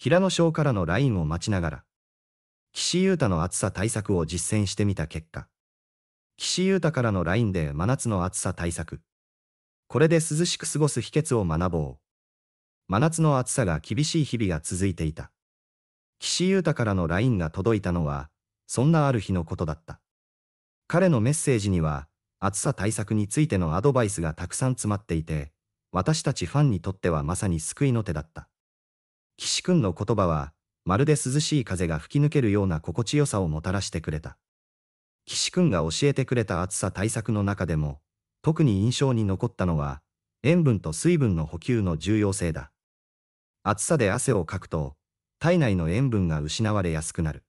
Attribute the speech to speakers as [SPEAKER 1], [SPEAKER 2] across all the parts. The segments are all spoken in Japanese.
[SPEAKER 1] 平野翔からのラインを待ちながら、岸優太の暑さ対策を実践してみた結果、岸優太からのラインで真夏の暑さ対策。これで涼しく過ごす秘訣を学ぼう。真夏の暑さが厳しい日々が続いていた。岸優太からのラインが届いたのは、そんなある日のことだった。彼のメッセージには、暑さ対策についてのアドバイスがたくさん詰まっていて、私たちファンにとってはまさに救いの手だった。岸くんの言葉は、まるで涼しい風が吹き抜けるような心地よさをもたらしてくれた。岸くんが教えてくれた暑さ対策の中でも、特に印象に残ったのは、塩分と水分の補給の重要性だ。暑さで汗をかくと、体内の塩分が失われやすくなる。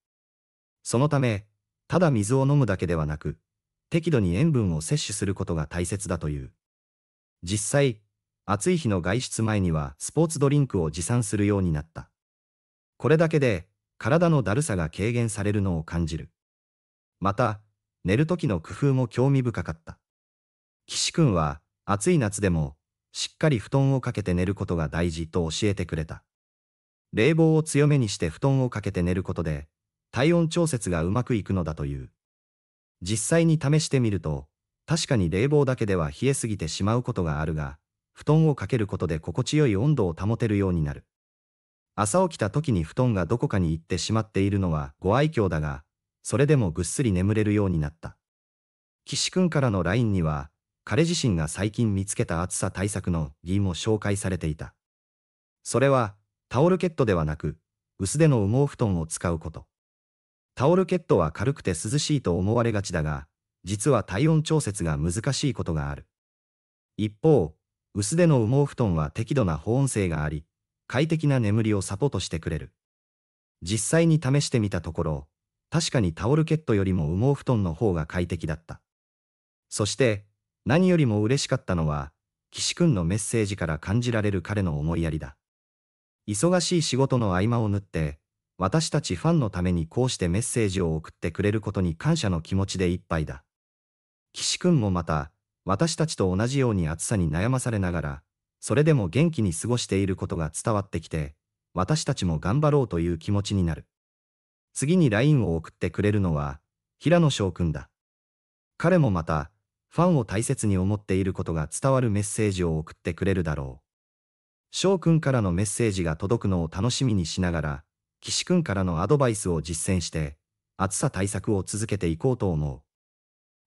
[SPEAKER 1] そのため、ただ水を飲むだけではなく、適度に塩分を摂取することが大切だという。実際、暑い日の外出前にはスポーツドリンクを持参するようになった。これだけで体のだるさが軽減されるのを感じる。また、寝る時の工夫も興味深かった。岸くんは暑い夏でもしっかり布団をかけて寝ることが大事と教えてくれた。冷房を強めにして布団をかけて寝ることで体温調節がうまくいくのだという。実際に試してみると確かに冷房だけでは冷えすぎてしまうことがあるが、布団をかけることで心地よい温度を保てるようになる。朝起きた時に布団がどこかに行ってしまっているのはご愛嬌だが、それでもぐっすり眠れるようになった。岸くんからの LINE には、彼自身が最近見つけた暑さ対策の議も紹介されていた。それは、タオルケットではなく、薄手の羽毛布団を使うこと。タオルケットは軽くて涼しいと思われがちだが、実は体温調節が難しいことがある。一方、薄手の羽毛布団は適度な保温性があり、快適な眠りをサポートしてくれる。実際に試してみたところ、確かにタオルケットよりも羽毛布団の方が快適だった。そして、何よりも嬉しかったのは、岸くんのメッセージから感じられる彼の思いやりだ。忙しい仕事の合間を縫って、私たちファンのためにこうしてメッセージを送ってくれることに感謝の気持ちでいっぱいだ。岸くんもまた、私たちと同じように暑さに悩まされながら、それでも元気に過ごしていることが伝わってきて、私たちも頑張ろうという気持ちになる。次に LINE を送ってくれるのは、平野翔くんだ。彼もまた、ファンを大切に思っていることが伝わるメッセージを送ってくれるだろう。翔くんからのメッセージが届くのを楽しみにしながら、岸くんからのアドバイスを実践して、暑さ対策を続けていこうと思う。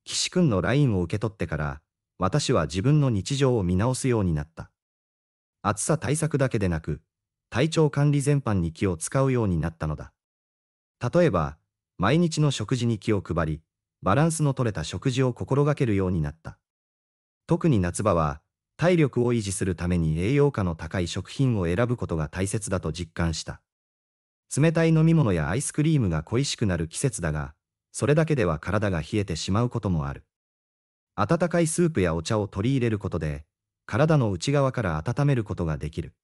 [SPEAKER 1] 岸くんの LINE を受け取ってから、私は自分の日常を見直すようになった。暑さ対策だけでなく、体調管理全般に気を使うようになったのだ。例えば、毎日の食事に気を配り、バランスの取れた食事を心がけるようになった。特に夏場は、体力を維持するために栄養価の高い食品を選ぶことが大切だと実感した。冷たい飲み物やアイスクリームが恋しくなる季節だが、それだけでは体が冷えてしまうこともある。温かいスープやお茶を取り入れることで、体の内側から温めることができる。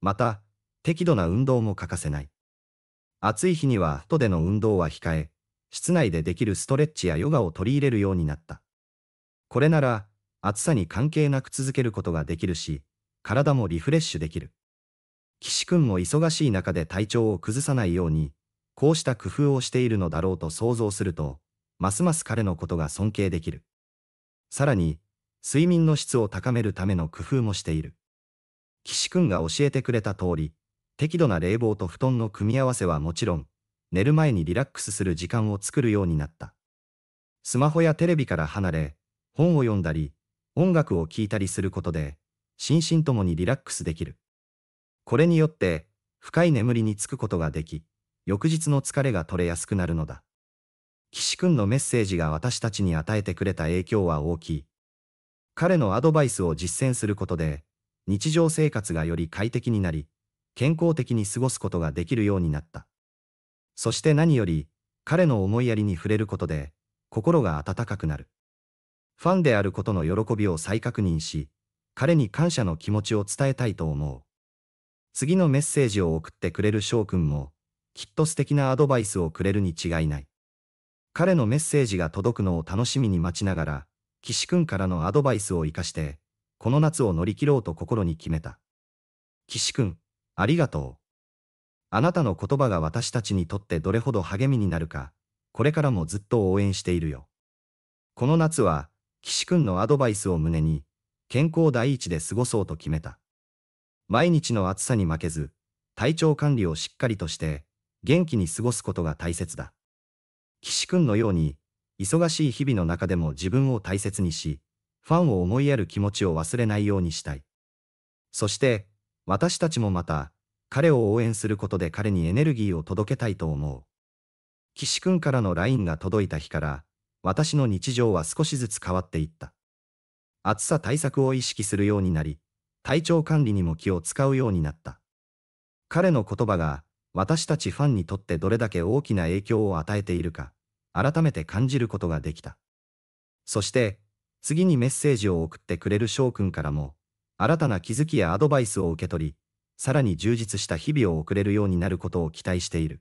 [SPEAKER 1] また、適度な運動も欠かせない。暑い日には外での運動は控え、室内でできるストレッチやヨガを取り入れるようになった。これなら、暑さに関係なく続けることができるし、体もリフレッシュできる。岸くんも忙しい中で体調を崩さないように、こうした工夫をしているのだろうと想像すると、ますます彼のことが尊敬できる。さらに、睡眠の質を高めるための工夫もしている。岸くんが教えてくれた通り、適度な冷房と布団の組み合わせはもちろん、寝る前にリラックスする時間を作るようになった。スマホやテレビから離れ、本を読んだり、音楽を聴いたりすることで、心身ともにリラックスできる。これによって、深い眠りにつくことができ、翌日の疲れが取れやすくなるのだ。岸くんのメッセージが私たちに与えてくれた影響は大きい。彼のアドバイスを実践することで、日常生活がより快適になり、健康的に過ごすことができるようになった。そして何より、彼の思いやりに触れることで、心が温かくなる。ファンであることの喜びを再確認し、彼に感謝の気持ちを伝えたいと思う。次のメッセージを送ってくれる翔くんも、きっと素敵なアドバイスをくれるに違いない。彼のメッセージが届くのを楽しみに待ちながら、岸くんからのアドバイスを活かして、この夏を乗り切ろうと心に決めた。岸くん、ありがとう。あなたの言葉が私たちにとってどれほど励みになるか、これからもずっと応援しているよ。この夏は、岸くんのアドバイスを胸に、健康第一で過ごそうと決めた。毎日の暑さに負けず、体調管理をしっかりとして、元気に過ごすことが大切だ。岸くんのように、忙しい日々の中でも自分を大切にし、ファンを思いやる気持ちを忘れないようにしたい。そして、私たちもまた、彼を応援することで彼にエネルギーを届けたいと思う。岸くんからの LINE が届いた日から、私の日常は少しずつ変わっていった。暑さ対策を意識するようになり、体調管理にも気を使うようになった。彼の言葉が私たちファンにとってどれだけ大きな影響を与えているか、改めて感じることができた。そして、次にメッセージを送ってくれる翔くんからも、新たな気づきやアドバイスを受け取り、さらに充実した日々を送れるようになることを期待している。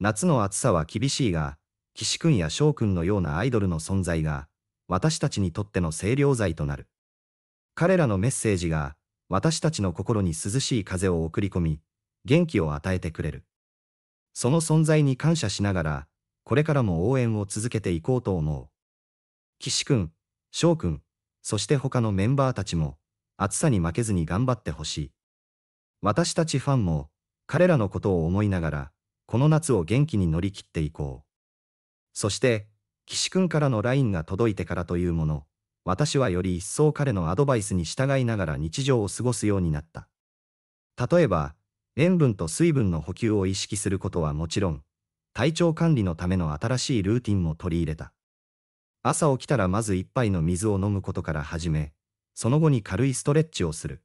[SPEAKER 1] 夏の暑さは厳しいが、岸くんや翔くんのようなアイドルの存在が、私たちにとっての清涼剤となる。彼らのメッセージが、私たちの心に涼しい風を送り込み、元気を与えてくれる。その存在に感謝しながら、これからも応援を続けていこうと思う。岸くん、翔くん、そして他のメンバーたちも、暑さに負けずに頑張ってほしい。私たちファンも、彼らのことを思いながら、この夏を元気に乗り切っていこう。そして、岸くんからの LINE が届いてからというもの、私はより一層彼のアドバイスに従いながら日常を過ごすようになった。例えば、塩分と水分の補給を意識することはもちろん、体調管理のための新しいルーティンも取り入れた。朝起きたらまず一杯の水を飲むことから始め、その後に軽いストレッチをする。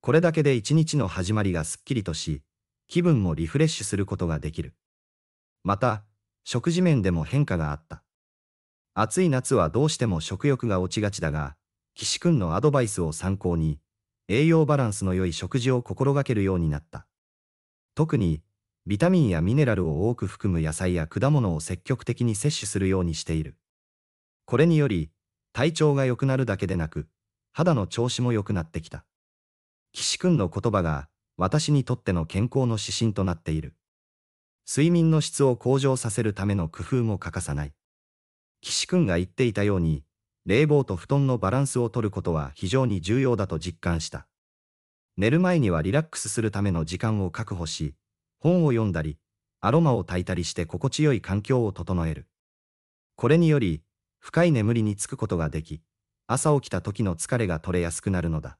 [SPEAKER 1] これだけで一日の始まりがすっきりとし、気分もリフレッシュすることができる。また、食事面でも変化があった。暑い夏はどうしても食欲が落ちがちだが、岸くんのアドバイスを参考に、栄養バランスの良い食事を心がけるようになった。特に、ビタミンやミネラルを多く含む野菜や果物を積極的に摂取するようにしている。これにより、体調が良くなるだけでなく、肌の調子も良くなってきた。岸くんの言葉が、私にとっての健康の指針となっている。睡眠の質を向上させるための工夫も欠かさない。岸くんが言っていたように、冷房と布団のバランスをとることは非常に重要だと実感した。寝る前にはリラックスするための時間を確保し、本を読んだり、アロマを炊いたりして心地よい環境を整える。これにより、深い眠りにつくことができ、朝起きた時の疲れが取れやすくなるのだ。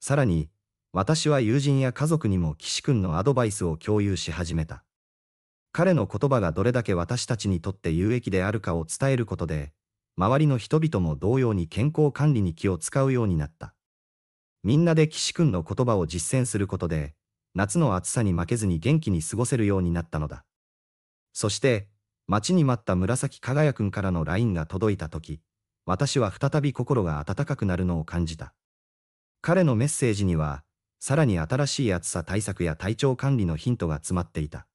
[SPEAKER 1] さらに、私は友人や家族にも岸君のアドバイスを共有し始めた。彼の言葉がどれだけ私たちにとって有益であるかを伝えることで、周りの人々も同様に健康管理に気を使うようになった。みんなで岸君の言葉を実践することで、夏の暑さに負けずに元気に過ごせるようになったのだ。そして、待ちに待った紫輝くんからの LINE が届いた時、私は再び心が温かくなるのを感じた。彼のメッセージには、さらに新しい暑さ対策や体調管理のヒントが詰まっていた。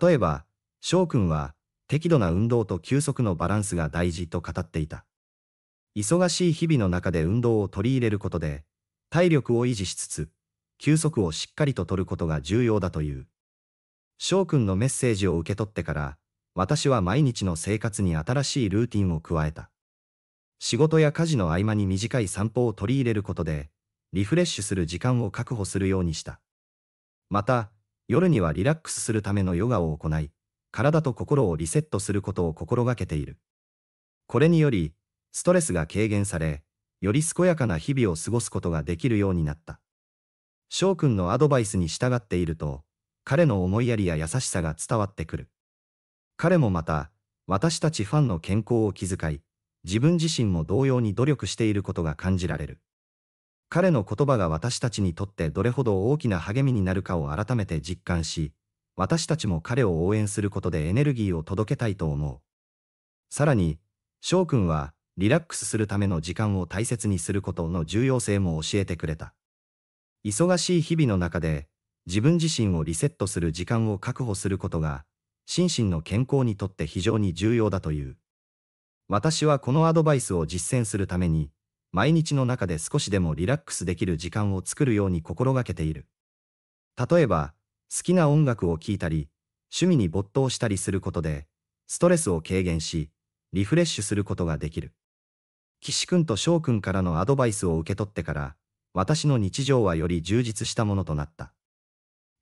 [SPEAKER 1] 例えば、翔くんは、適度な運動と休息のバランスが大事と語っていた。忙しい日々の中で運動を取り入れることで、体力を維持しつつ、休息をしっかりと取ることが重要だという。翔くんのメッセージを受け取ってから、私は毎日の生活に新しいルーティンを加えた。仕事や家事の合間に短い散歩を取り入れることで、リフレッシュする時間を確保するようにした。また、夜にはリラックスするためのヨガを行い、体と心をリセットすることを心がけている。これにより、ストレスが軽減され、より健やかな日々を過ごすことができるようになった。翔くんのアドバイスに従っていると、彼の思いやりや優しさが伝わってくる。彼もまた、私たちファンの健康を気遣い、自分自身も同様に努力していることが感じられる。彼の言葉が私たちにとってどれほど大きな励みになるかを改めて実感し、私たちも彼を応援することでエネルギーを届けたいと思う。さらに、翔くんはリラックスするための時間を大切にすることの重要性も教えてくれた。忙しい日々の中で自分自身をリセットする時間を確保することが心身の健康にとって非常に重要だという。私はこのアドバイスを実践するために毎日の中で少しでもリラックスできる時間を作るように心がけている。例えば、好きな音楽を聴いたり、趣味に没頭したりすることで、ストレスを軽減し、リフレッシュすることができる。岸くんと翔くんからのアドバイスを受け取ってから、私の日常はより充実したものとなった。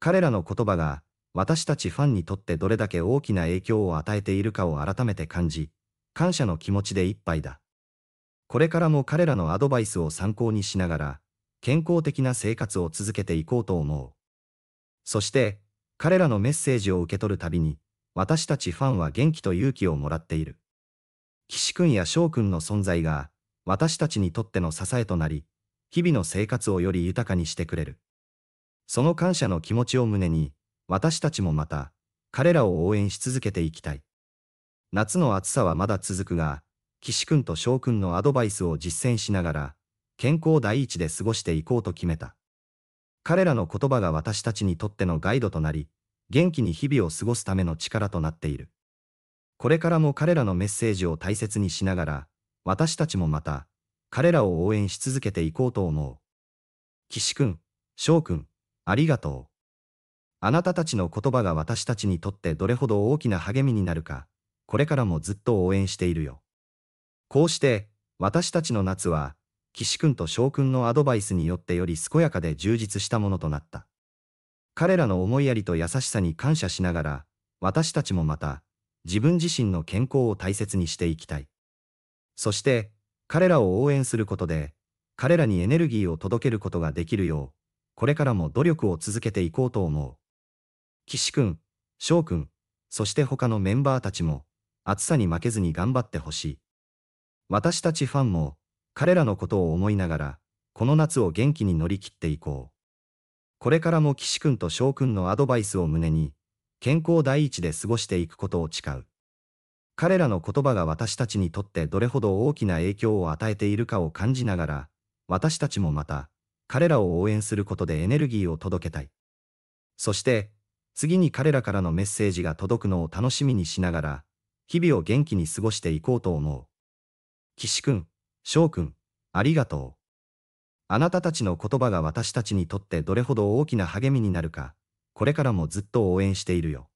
[SPEAKER 1] 彼らの言葉が、私たちファンにとってどれだけ大きな影響を与えているかを改めて感じ、感謝の気持ちでいっぱいだ。これからも彼らのアドバイスを参考にしながら、健康的な生活を続けていこうと思う。そして、彼らのメッセージを受け取るたびに、私たちファンは元気と勇気をもらっている。岸くんや翔くんの存在が、私たちにとっての支えとなり、日々の生活をより豊かにしてくれる。その感謝の気持ちを胸に、私たちもまた、彼らを応援し続けていきたい。夏の暑さはまだ続くが、岸くんと翔くんのアドバイスを実践しながら、健康第一で過ごしていこうと決めた。彼らの言葉が私たちにとってのガイドとなり、元気に日々を過ごすための力となっている。これからも彼らのメッセージを大切にしながら、私たちもまた、彼らを応援し続けていこうと思う。岸くん、翔くん、ありがとう。あなたたちの言葉が私たちにとってどれほど大きな励みになるか、これからもずっと応援しているよ。こうして、私たちの夏は、岸君と翔君のアドバイスによってより健やかで充実したものとなった。彼らの思いやりと優しさに感謝しながら、私たちもまた、自分自身の健康を大切にしていきたい。そして、彼らを応援することで、彼らにエネルギーを届けることができるよう、これからも努力を続けていこうと思う。岸君、翔君、そして他のメンバーたちも、暑さに負けずに頑張ってほしい。私たちファンも、彼らのことを思いながら、この夏を元気に乗り切っていこう。これからも岸君と翔君のアドバイスを胸に、健康第一で過ごしていくことを誓う。彼らの言葉が私たちにとってどれほど大きな影響を与えているかを感じながら、私たちもまた、彼らを応援することでエネルギーを届けたい。そして、次に彼らからのメッセージが届くのを楽しみにしながら、日々を元気に過ごしていこうと思う。岸くん。翔くん、ありがとう。あなたたちの言葉が私たちにとってどれほど大きな励みになるか、これからもずっと応援しているよ。